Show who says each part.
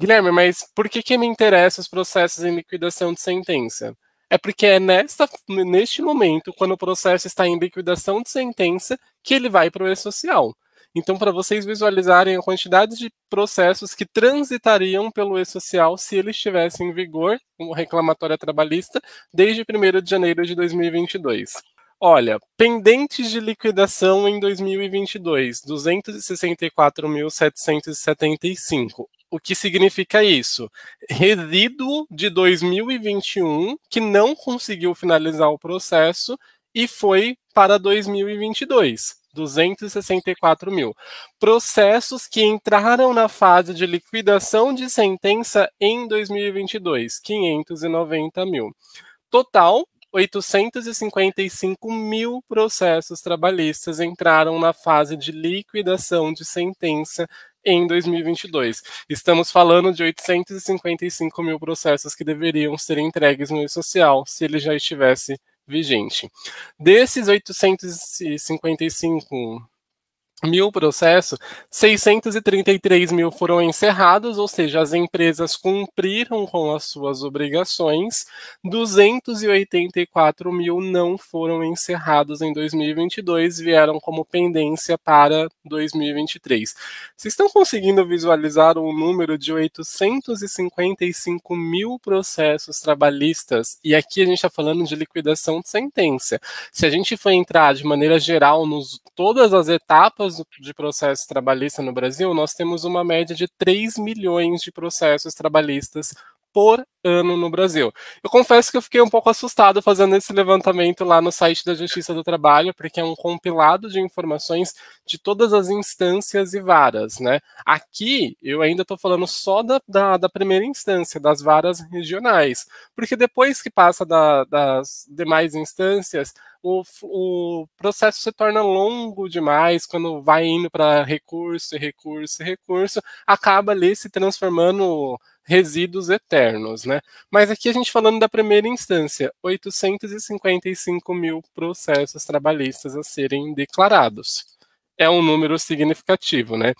Speaker 1: Guilherme, mas por que, que me interessam os processos em liquidação de sentença? É porque é nesta, neste momento, quando o processo está em liquidação de sentença, que ele vai para o E-Social. Então, para vocês visualizarem a quantidade de processos que transitariam pelo E-Social se ele estivesse em vigor, como reclamatória trabalhista, desde 1 de janeiro de 2022. Olha, pendentes de liquidação em 2022, 264.775. O que significa isso? Resíduo de 2021 que não conseguiu finalizar o processo e foi para 2022. 264 mil. Processos que entraram na fase de liquidação de sentença em 2022, 590 mil. Total, 855 mil processos trabalhistas entraram na fase de liquidação de sentença em 2022. Estamos falando de 855 mil processos que deveriam ser entregues no e-social se ele já estivesse vigente. Desses 855 mil processos, 633 mil foram encerrados, ou seja, as empresas cumpriram com as suas obrigações, 284 mil não foram encerrados em 2022, vieram como pendência para 2023. Vocês estão conseguindo visualizar um número de 855 mil processos trabalhistas, e aqui a gente está falando de liquidação de sentença. Se a gente for entrar de maneira geral nos todas as etapas de processo trabalhista no Brasil, nós temos uma média de 3 milhões de processos trabalhistas por ano no Brasil. Eu confesso que eu fiquei um pouco assustado fazendo esse levantamento lá no site da Justiça do Trabalho, porque é um compilado de informações de todas as instâncias e varas, né? Aqui eu ainda estou falando só da, da, da, primeira instância, das varas regionais, porque depois que passa da, das demais instâncias, o, o processo se torna longo demais quando vai indo para recurso, recurso, recurso, acaba ali se transformando resíduos eternos, né? Mas aqui a gente falando da primeira instância, 855 mil processos trabalhistas a serem declarados. É um número significativo, né?